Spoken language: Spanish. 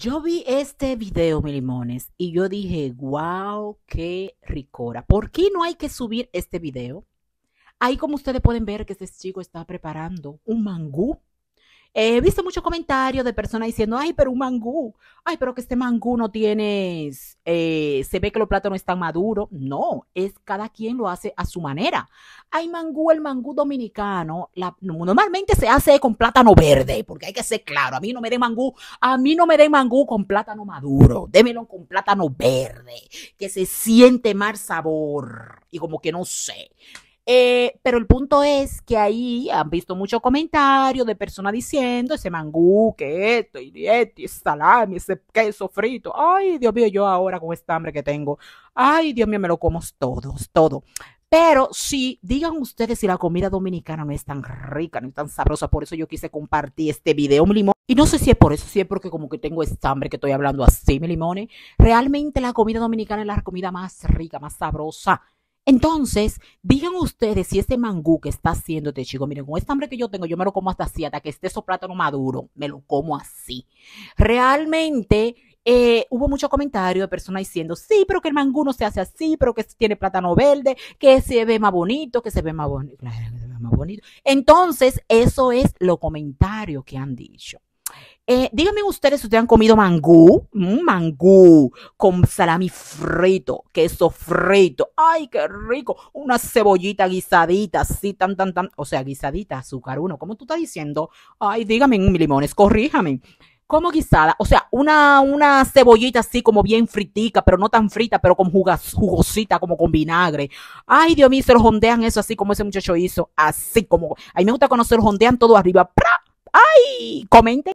Yo vi este video, mi limones, y yo dije, wow, qué ricora. ¿Por qué no hay que subir este video? Ahí como ustedes pueden ver que este chico está preparando un mangú he visto muchos comentarios de personas diciendo, ay, pero un mangú, ay, pero que este mangú no tiene, eh, se ve que los plátanos están maduros. No, es cada quien lo hace a su manera. Hay mangú, el mangú dominicano, normalmente se hace con plátano verde, porque hay que ser claro, a mí no me den mangú, a mí no me den mangú con plátano maduro, démelo con plátano verde, que se siente más sabor y como que no sé. Eh, pero el punto es que ahí han visto muchos comentarios de personas diciendo ese mangú, que esto, y esto, y salami, ese queso frito. Ay, Dios mío, yo ahora con esta hambre que tengo. Ay, Dios mío, me lo como todos, todo. Pero si digan ustedes si la comida dominicana no es tan rica, no es tan sabrosa. Por eso yo quise compartir este video, mi limón. Y no sé si es por eso, si es porque como que tengo esta hambre que estoy hablando así, mi limón Realmente la comida dominicana es la comida más rica, más sabrosa entonces, digan ustedes si ese mangú que está haciendo este chico, miren, con este hambre que yo tengo, yo me lo como hasta así, hasta que esté su plátano maduro, me lo como así. Realmente eh, hubo mucho comentario de personas diciendo, sí, pero que el mangú no se hace así, pero que tiene plátano verde, que se ve más bonito, que se ve más bonito. que se ve más bonito. Entonces, eso es lo comentario que han dicho. Eh, díganme ustedes si ustedes han comido mangú, mm, mangú con salami frito, queso frito. Ay, qué rico. Una cebollita guisadita, así, tan, tan, tan. O sea, guisadita, azúcar uno. ¿Cómo tú estás diciendo? Ay, dígame, limones, corríjame. Como guisada, o sea, una, una cebollita así como bien fritica, pero no tan frita, pero con jugosita, como con vinagre. Ay, Dios mío, se los hondean eso así como ese muchacho hizo, así como. A mí me gusta cuando se los hondean todo arriba. ¡Pra! ¡Ay! Comenten.